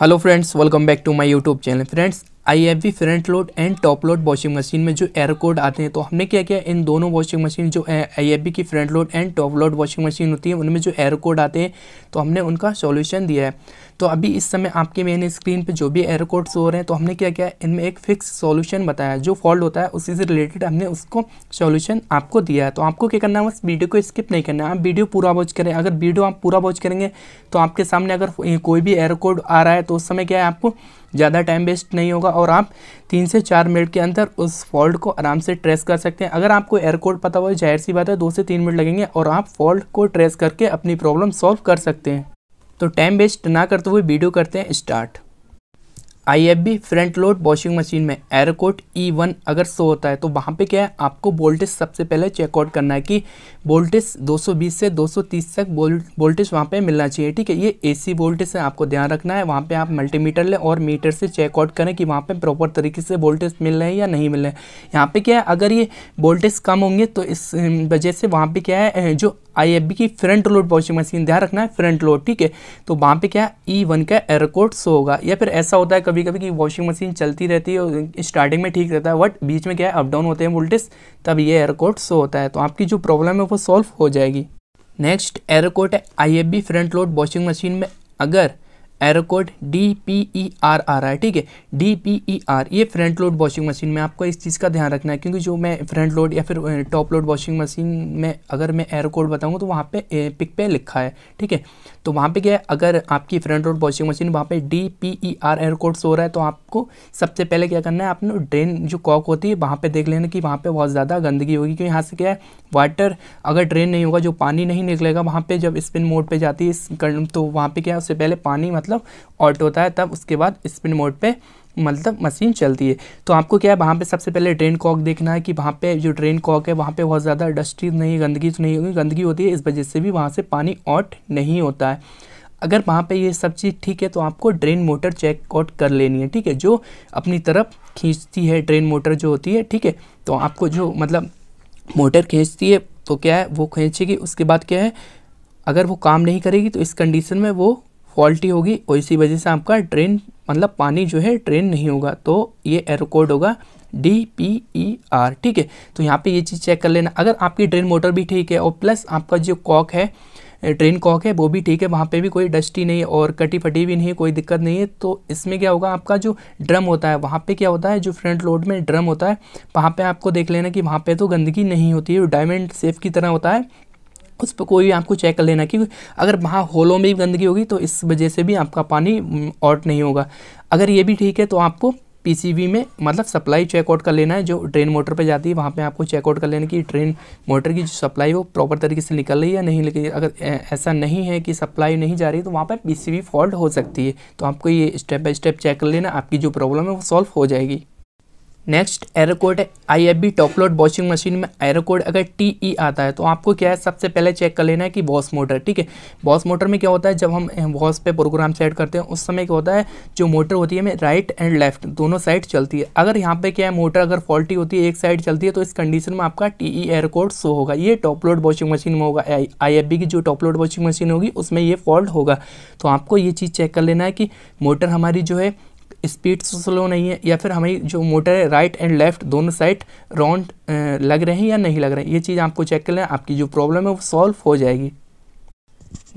hello friends welcome back to my youtube channel friends बी front load and top load washing machine में जो air code आते हैं तो हमने क्या किया इन दोनों वॉशिंग मशीन जो बी की front load and top load washing machine होती है उनमें जो एयर कोड आते हैं तो हमने उनका सॉल्यूशन दिया है तो अभी इस समय आपके मेन स्क्रीन पे जो भी एयर कोड हो रहे हैं तो हमने क्या किया इनमें एक फिक्स सोल्यूशन बताया जो फॉल्ट होता है उसी से रिलेटेड हमने उसको सोल्यूशन आपको दिया है तो आपको क्या करना है बस वीडियो को स्किप नहीं करना है आप वीडियो पूरा वॉच करें अगर वीडियो आप पूरा वॉच करेंगे तो आपके सामने अगर कोई भी एयर कोड आ रहा है तो उस समय क्या है आपको ज़्यादा टाइम वेस्ट नहीं होगा और आप तीन से चार मिनट के अंदर उस फॉल्ट को आराम से ट्रेस कर सकते हैं अगर आपको एयर कोड पता हो जाहिर सी बात है दो से तीन मिनट लगेंगे और आप फॉल्ट को ट्रेस करके अपनी प्रॉब्लम सॉल्व कर सकते हैं तो टाइम वेस्ट ना करते हुए वीडियो करते हैं start I front load washing machine में एयरकोट कोड ई वन अगर शो होता है तो वहाँ पे क्या है आपको वोल्टेज सबसे पहले चेकआउट करना है कि वोल्टेज 220 से 230 तक वोल्टेज वहाँ पे मिलना चाहिए ठीक है ये एसी वोल्टेज है आपको ध्यान रखना है वहाँ पे आप मल्टीमीटर लें और मीटर से चेकआउट करें कि वहाँ पे प्रॉपर तरीके से वोल्टेज मिल रहे हैं या नहीं मिल रहे हैं यहाँ पर क्या है अगर ये वोल्टेज कम होंगे तो इस वजह से वहाँ पर क्या है जो आई की फ्रंट लोड वॉशिंग मशीन ध्यान रखना है फ्रंट लोड ठीक है तो वहाँ पर क्या है ई e का एयरकोट कोड शो होगा या फिर ऐसा होता है कभी कभी कि वॉशिंग मशीन चलती रहती है स्टार्टिंग में ठीक रहता है बट बीच में क्या है अप डाउन होते हैं वोल्टेज तब ये एयरकोट शो होता है तो आपकी जो प्रॉब्लम है वो सॉल्व हो जाएगी नेक्स्ट एयरकोट है I F B front load washing machine में अगर error code D P E R आ रहा है ठीक है डी पी ई आर ये फ्रंट लोड वॉशिंग मशीन में आपको इस चीज़ का ध्यान रखना है क्योंकि जो मैं फ्रंट लोड या फिर टॉप लोड वॉशिंग मशीन में अगर मैं एरो कोड बताऊँगा तो वहाँ पे पिक पे लिखा है ठीक है तो वहाँ पे क्या है अगर आपकी फ्रंट लोड वॉशिंग मशीन वहाँ पे D P E R error code show रहा है तो आपको सबसे पहले क्या करना है आपने ड्रेन जो कॉक होती है वहाँ पर देख लेना कि वहाँ पर बहुत ज़्यादा गंदगी होगी क्योंकि यहाँ से क्या है वाटर अगर ड्रेन नहीं होगा जो पानी नहीं निकलेगा वहाँ पर जब स्पिन मोड पर जाती है तो वहाँ पर क्या है उससे पहले पानी मतलब मतलब ऑटो होता है तब उसके बाद स्पिन मोड पे मतलब मशीन चलती है तो आपको क्या है वहाँ पे सबसे पहले ड्रेन कॉक देखना है कि वहाँ पे जो ड्रेन कॉक है वहाँ पे बहुत ज़्यादा डस्टी नहीं गंदगी तो नहीं होगी गंदगी होती है इस वजह से भी वहाँ से पानी ऑट नहीं होता है अगर वहाँ पे ये सब चीज़ ठीक है तो आपको ड्रेन मोटर चेक आउट कर लेनी है ठीक है जो अपनी तरफ खींचती है ड्रेन मोटर जो होती है ठीक है तो आपको जो मतलब मोटर खींचती है तो क्या है वो खींचेगी उसके बाद क्या है अगर वो काम नहीं करेगी तो इस कंडीशन में वो फॉल्टी होगी और इसी वजह से आपका ड्रेन मतलब पानी जो है ड्रेन नहीं होगा तो ये एरो कोड होगा डी पी ई आर ठीक है तो यहाँ पे ये चीज़ चेक कर लेना अगर आपकी ड्रेन मोटर भी ठीक है और प्लस आपका जो कॉक है ट्रेन कॉक है वो भी ठीक है वहाँ पे भी कोई डस्टी नहीं है और कटी फटी भी नहीं कोई दिक्कत नहीं है तो इसमें क्या होगा आपका जो ड्रम होता है वहाँ पे क्या होता है जो फ्रंट लोड में ड्रम होता है वहाँ पे आपको देख लेना कि वहाँ पे तो गंदगी नहीं होती है डायमंड सेफ की तरह होता है उस पर कोई आपको चेक कर लेना कि अगर वहाँ होलों में भी गंदगी होगी तो इस वजह से भी आपका पानी आउट नहीं होगा अगर ये भी ठीक है तो आपको पीसीबी में मतलब सप्लाई चेकआउट कर लेना है जो ट्रेन मोटर पे जाती है वहाँ पे आपको चेकआउट कर लेना कि ट्रेन मोटर की जो सप्लाई वो प्रॉपर तरीके से निकल रही है या नहीं निकल अगर ऐसा नहीं है कि सप्लाई नहीं जा रही तो वहाँ पर पीसीबी फॉल्ट हो सकती है तो आपको ये स्टेप बाय स्टेप चेक कर लेना आपकी जो प्रॉब्लम है वो सॉल्व हो जाएगी नेक्स्ट है I F B top load washing machine में एयरकोड अगर टी ई e आता है तो आपको क्या है सबसे पहले चेक कर लेना है कि वॉश मोटर ठीक है वॉश मोटर में क्या होता है जब हम वॉश पे प्रोग्राम सेट करते हैं उस समय क्या होता है जो मोटर होती है हमें राइट एंड लेफ्ट दोनों साइड चलती है अगर यहाँ पे क्या है मोटर अगर फॉल्टी होती है एक साइड चलती है तो इस कंडीशन में आपका टी ई एयरकोड शो होगा ये टॉप लोड वॉशिंग मशीन में होगा आई एफ बी की जो टॉप लोड वॉशिंग मशीन होगी उसमें ये फॉल्ट होगा तो आपको ये चीज़ चेक कर लेना है कि मोटर हमारी जो है स्पीड स्लो नहीं है या फिर हमारी जो मोटर है राइट एंड लेफ्ट दोनों साइड राउंड लग रहे हैं या नहीं लग रहे हैं ये चीज़ आपको चेक कर लें आपकी जो प्रॉब्लम है वो सॉल्व हो जाएगी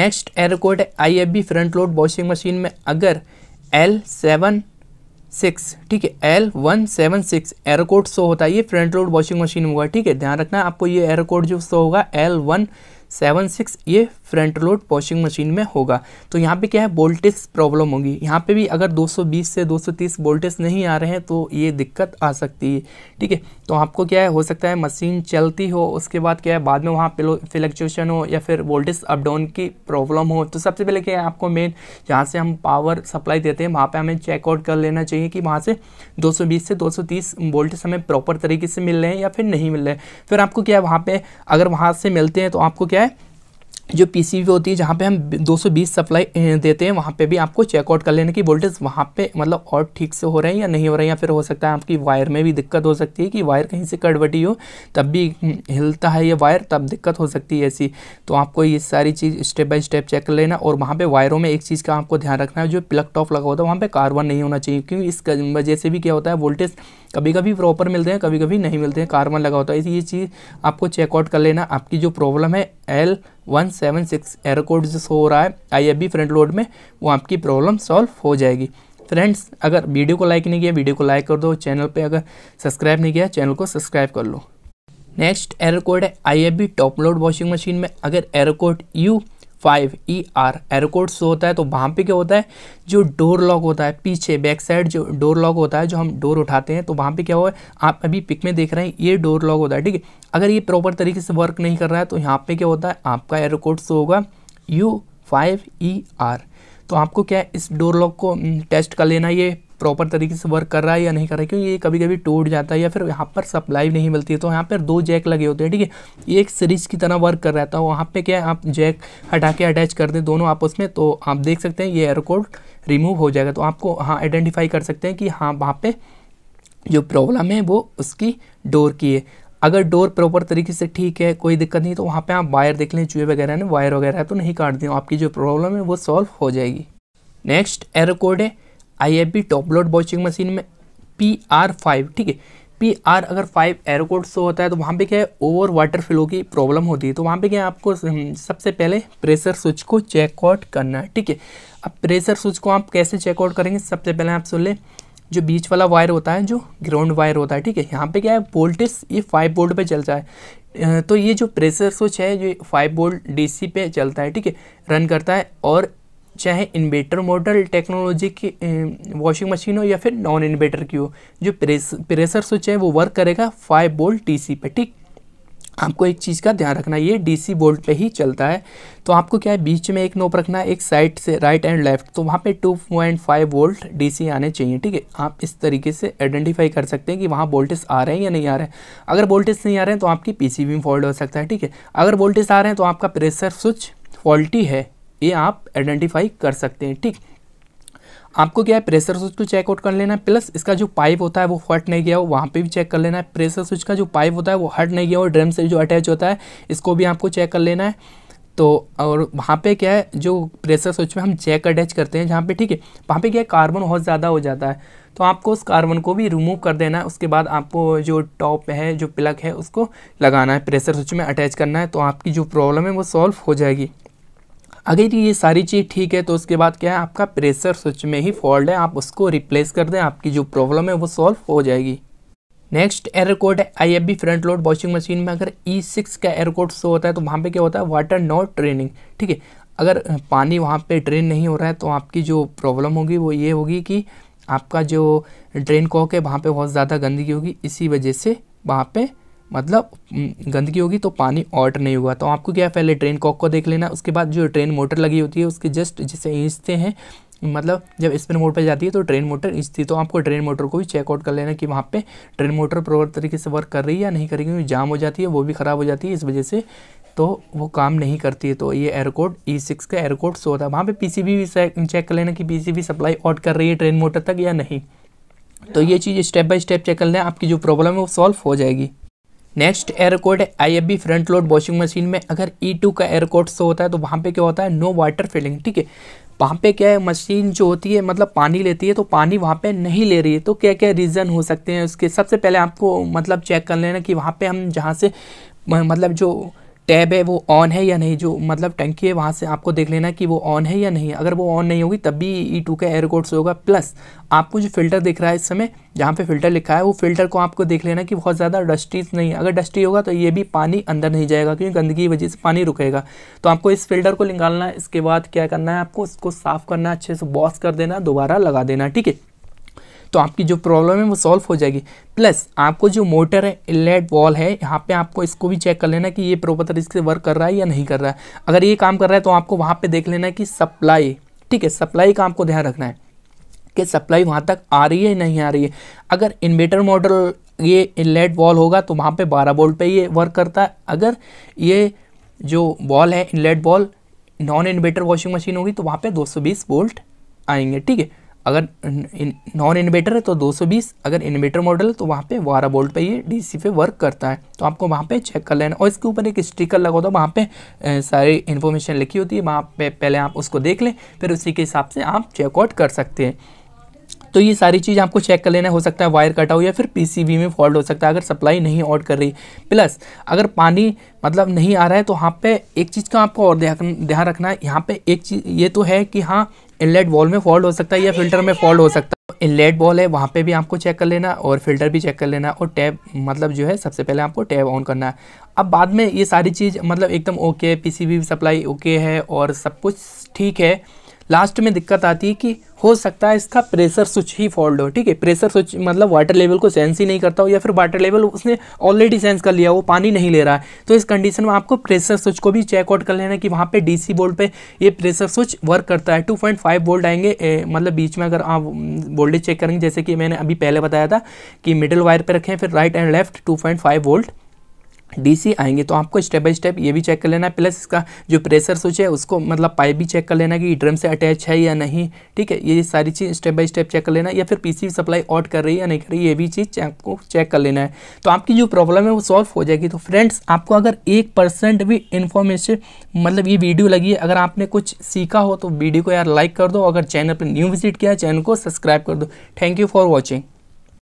नेक्स्ट एरर कोड है I F B front load washing machine में अगर एल सेवन सिक्स ठीक है L one seven six error code code show होता है ये फ्रंट लोड वॉशिंग मशीन में हुआ ठीक है ध्यान रखना आपको ये एयरकोड कोड जो शो होगा एल वन सेवन सिक्स ये फ्रंट लोड वॉशिंग मशीन में होगा तो यहाँ पे क्या है वोल्टेज प्रॉब्लम होगी यहाँ पे भी अगर 220 से 230 वोल्टेज नहीं आ रहे हैं तो ये दिक्कत आ सकती है ठीक है तो आपको क्या है हो सकता है मशीन चलती हो उसके बाद क्या है बाद में वहाँ फ्लक्चुएशन हो या फिर वोल्टेज अप डाउन की प्रॉब्लम हो तो सबसे पहले क्या है आपको मेन जहाँ से हम पावर सप्लाई देते हैं वहाँ पर हमें चेकआउट कर लेना चाहिए कि वहाँ से दो से दो वोल्टेज हमें प्रॉपर तरीके से मिल रहे हैं या फिर नहीं मिल रहे हैं फिर आपको क्या है वहाँ पर अगर वहाँ से मिलते हैं तो आपको क्या है जो पी होती है जहाँ पे हम 220 सप्लाई देते हैं वहाँ पे भी आपको चेकआउट कर लेने की वोल्टेज वहाँ पे मतलब और ठीक से हो रहे हैं या नहीं हो रहे हैं या फिर हो सकता है आपकी वायर में भी दिक्कत हो सकती है कि वायर कहीं से कटवटी हो तब भी हम्म, हिलता है ये वायर तब दिक्कत हो सकती है ऐसी तो आपको ये सारी चीज़ स्टेप बाई स्टेप चेक कर लेना और वहाँ पर वायरों में एक चीज़ का आपको ध्यान रखना है जो प्लग टॉप लगा होता है वहाँ पर कार्बन नहीं होना चाहिए क्योंकि इस वजह से भी क्या होता है वोल्टेज कभी कभी प्रॉपर मिलते हैं कभी कभी नहीं मिलते हैं कार्बन लगा होता है इस ये चीज़ आपको चेकआउट कर लेना आपकी जो प्रॉब्लम है L one seven six error code जो हो रहा है I F B front load में वो आपकी प्रॉब्लम सॉल्व हो जाएगी फ्रेंड्स अगर वीडियो को लाइक नहीं किया वीडियो को लाइक कर दो चैनल पर अगर सब्सक्राइब नहीं किया चैनल को सब्सक्राइब कर लो नेक्स्ट एयर कोड है I F B top load washing machine में अगर error code U five E R error code show होता है तो वहाँ पे क्या होता है जो डोर लॉक होता है पीछे बैक साइड जो डोर लॉक होता है जो हम डोर उठाते हैं तो वहाँ पे क्या हुआ आप अभी पिक में देख रहे हैं ये डोर लॉक होता है ठीक है अगर ये प्रॉपर तरीके से वर्क नहीं कर रहा है तो यहाँ पे क्या होता है आपका एयरकोड शो होगा यू फाइव ई आर तो आपको क्या है इस डोर लॉक को टेस्ट हम्म, कर लेना ये प्रॉपर तरीके से वर्क कर रहा है या नहीं कर रहा है क्योंकि ये कभी कभी टूट जाता है या फिर यहाँ पर सप्लाई नहीं मिलती है तो यहाँ पर दो जैक लगे होते हैं ठीक है ये एक सीरीज की तरह वर्क कर रहा था तो वहाँ पर क्या है आप जैक हटा के अटैच कर दें दोनों आपस में तो आप देख सकते हैं ये एयरकोड रिमूव हो जाएगा तो आपको हाँ आइडेंटिफाई कर सकते हैं कि हाँ वहाँ पर जो प्रॉब्लम है वो उसकी डोर की है अगर डोर प्रॉपर तरीके से ठीक है कोई दिक्कत नहीं तो वहाँ पे आप वायर देख लें चूहे वगैरह ने वायर वगैरह तो नहीं काट दें आपकी जो प्रॉब्लम है वो सॉल्व हो जाएगी नेक्स्ट एरोकोड है I top load washing machine में पी आर फाइव ठीक है पी आर अगर फाइव एयरकोड शो होता है तो वहाँ पे क्या है ओवर वाटर फ्लो की प्रॉब्लम होती है तो वहाँ पे क्या है आपको सबसे पहले प्रेशर स्विच को चेकआउट करना है ठीक है अब प्रेशर स्विच को आप कैसे चेकआउट करेंगे सबसे पहले आप सुन लें जो बीच वाला वायर होता है जो ग्राउंड वायर होता है ठीक है यहाँ पे क्या है वोल्टेज ये फाइव वोल्ट पे चलता है तो ये जो प्रेशर स्विच है जो फाइव वोल्ट डीसी पे चलता है ठीक है रन करता है और चाहे इन्वेटर मॉडल टेक्नोलॉजी की वॉशिंग मशीन हो या फिर नॉन इन्वेटर की हो जो प्रेस प्रेशर स्विच है वो वर्क करेगा फाइव बोल्ट डीसी पे ठीक आपको एक चीज़ का ध्यान रखना ये डीसी बोल्ट पे ही चलता है तो आपको क्या है बीच में एक नोप रखना है एक साइड से राइट एंड लेफ्ट तो वहाँ पे फाइव वोल्ट डीसी आने चाहिए ठीक है आप इस तरीके से आइडेंटिफाई कर सकते हैं कि वहाँ वोल्टेज आ रहे हैं या नहीं आ रहे हैं अगर वोल्टेज नहीं आ रहे हैं तो आपकी सी में फॉल्ट हो सकता है ठीक है अगर वोल्टेज आ रहे हैं तो आपका प्रेशर स्विच फॉल्टी है ये आप आइडेंटिफाई कर सकते हैं ठीक आपको क्या है प्रेशर स्विच को चेकआउट कर लेना है प्लस इसका जो पाइप होता है वो हट नहीं गया हो वहाँ पे भी चेक कर लेना है प्रेशर स्विच का जो पाइप होता है वो हट नहीं गया हो ड्रम से जो अटैच होता है इसको भी आपको चेक कर लेना है तो और वहाँ पे क्या है जो प्रेशर स्विच में हम चेक अटैच करते हैं जहाँ पे ठीक है वहाँ पे क्या है कार्बन बहुत ज़्यादा हो जाता है तो आपको उस कार्बन को भी रिमूव कर देना है उसके बाद आपको जो टॉप है जो प्लग है उसको लगाना है प्रेशर स्विच में अटैच करना है तो आपकी जो प्रॉब्लम है वो सॉल्व हो जाएगी अगर ये सारी चीज़ ठीक है तो उसके बाद क्या है आपका प्रेशर स्विच में ही फॉल्ट है आप उसको रिप्लेस कर दें आपकी जो प्रॉब्लम है वो सॉल्व हो जाएगी नेक्स्ट एयर कोड है I F B front load washing machine में अगर ई e सिक्स का एयर कोड शो होता है तो वहाँ पे क्या होता है वाटर नॉट ट्रेनिंग ठीक है अगर पानी वहाँ पे ड्रेन नहीं हो रहा है तो आपकी जो प्रॉब्लम होगी वो ये होगी कि आपका जो ड्रेन कॉक है वहाँ पे बहुत ज़्यादा गंदगी होगी इसी वजह से वहाँ पर मतलब गंदगी होगी तो पानी ऑट नहीं होगा तो आपको क्या पहले ट्रेन कॉक को देख लेना उसके बाद जो ट्रेन मोटर लगी होती है उसके जस्ट जिसे खींचते हैं मतलब जब स्पिन मोड पर जाती है तो ट्रेन मोटर है तो आपको ट्रेन मोटर को भी चेकआउट कर लेना कि वहाँ पे ट्रेन मोटर प्रॉपर तरीके से वर्क कर रही है या नहीं करेगी क्योंकि जाम हो जाती है वो भी ख़राब हो जाती है इस वजह से तो वो काम नहीं करती है तो ये एयरकोड ई सिक्स का एयरकोड सो था वहाँ पे पीसीबी भी चेक कर लेना कि पीसीबी सप्लाई ऑट कर रही है ट्रेन मोटर तक या नहीं तो ये चीज़ स्टेप बाय स्टेप चेक कर लें आपकी जो प्रॉब्लम है वो सॉल्व हो जाएगी नेक्स्ट एयर कोड है B front load washing machine में अगर ई e टू का एयर कोड शो होता है तो वहाँ पे क्या होता है नो वाटर फिलिंग ठीक है वहाँ पे क्या है मशीन जो होती है मतलब पानी लेती है तो पानी वहाँ पे नहीं ले रही है तो क्या क्या रीज़न हो सकते हैं उसके सबसे पहले आपको मतलब चेक कर लेना कि वहाँ पे हम जहाँ से मतलब जो टैब है वो ऑन है या नहीं जो मतलब टंकी है वहाँ से आपको देख लेना कि वो ऑन है या नहीं अगर वो ऑन नहीं होगी तब भी ई e टू का एयर कोड होगा प्लस आपको जो फिल्टर दिख रहा है इस समय जहाँ पे फिल्टर लिखा है वो फिल्टर को आपको देख लेना कि बहुत ज़्यादा डस्टीज नहीं है अगर डस्टी होगा तो ये भी पानी अंदर नहीं जाएगा क्योंकि गंदगी की वजह से पानी रुकेगा तो आपको इस फिल्टर को निकालना है इसके बाद क्या करना है आपको इसको साफ़ करना अच्छे से वॉश कर देना दोबारा लगा देना ठीक है तो आपकी जो प्रॉब्लम है वो सॉल्व हो जाएगी प्लस आपको जो मोटर है इनलेट वॉल है यहाँ पे आपको इसको भी चेक कर लेना कि ये प्रॉपर तरीके से वर्क कर रहा है या नहीं कर रहा है अगर ये काम कर रहा है तो आपको वहाँ पर देख लेना कि सप्लाई ठीक है सप्लाई का आपको ध्यान रखना है कि सप्लाई वहाँ तक आ रही है नहीं आ रही है अगर इन्वेटर मॉडल ये इनलेट वॉल होगा तो वहाँ पर बारह बोल्ट पर ये वर्क करता है अगर ये जो वॉल है inlet valve non inverter washing machine होगी तो वहाँ पे 220 वोल्ट आएंगे ठीक है अगर नॉन इन्वेटर है तो 220 अगर इन्वेटर मॉडल है तो वहाँ पे वारा बोल्ट पे ये डीसी पे वर्क करता है तो आपको वहाँ पे चेक कर लेना और इसके ऊपर एक स्टिकर लगा होता है वहाँ पे सारी इन्फॉर्मेशन लिखी होती है वहाँ पे पहले आप उसको देख लें फिर उसी के हिसाब से आप चेकआउट कर सकते हैं तो ये सारी चीज़ आपको चेक कर लेना हो सकता है वायर कटा हो या फिर पीसीबी में फॉल्ट हो सकता है अगर सप्लाई नहीं ऑट कर रही प्लस अगर पानी मतलब नहीं आ रहा है तो वहाँ पे एक चीज़ का आपको और ध्यान रखना है यहाँ पे एक चीज़ ये तो है कि हाँ इनलेट वॉल में फॉल्ट हो सकता है या फिल्टर में फॉल्ट हो सकता है इनलेट बॉल है वहाँ पे भी आपको चेक कर लेना और फिल्टर भी चेक कर लेना और टैब मतलब जो है सबसे पहले आपको टैब ऑन करना है अब बाद में ये सारी चीज़ मतलब एकदम ओके पीसीबी सप्लाई ओके है और सब कुछ ठीक है लास्ट में दिक्कत आती है कि हो सकता है इसका प्रेशर स्विच ही फॉल्ट हो ठीक है प्रेशर स्विच मतलब वाटर लेवल को सेंस ही नहीं करता हो या फिर वाटर लेवल उसने ऑलरेडी सेंस कर लिया वो पानी नहीं ले रहा है तो इस कंडीशन में आपको प्रेशर स्विच को भी चेकआउट कर लेना कि वहाँ पे डीसी बोल्ट पे ये प्रेशर स्विच वर्क करता है फाइव वोल्ट आएंगे ए, मतलब बीच में अगर आप वोल्टेज चेक करेंगे जैसे कि मैंने अभी पहले बताया था कि मिडिल वायर पर रखें फिर right and left two volt DC आएंगे तो आपको स्टेप बाय स्टेप ये भी चेक कर लेना है प्लस इसका जो प्रेशर स्विच है उसको मतलब पाइप भी चेक कर लेना कि ड्रम से अटैच है या नहीं ठीक है ये सारी चीज़ स्टेप बाय स्टेप चेक कर लेना या फिर पीसी सप्लाई ऑट कर रही है या नहीं कर रही ये भी चीज़ आपको चेक कर लेना है तो आपकी जो प्रॉब्लम है वो सॉल्व हो जाएगी तो फ्रेंड्स आपको अगर एक परसेंट भी इन्फॉर्मेशन मतलब ये वीडियो लगी है अगर आपने कुछ सीखा हो तो वीडियो को यार लाइक कर दो अगर चैनल पर न्यू विजिट किया चैनल को सब्सक्राइब कर दो थैंक यू फॉर वॉचिंग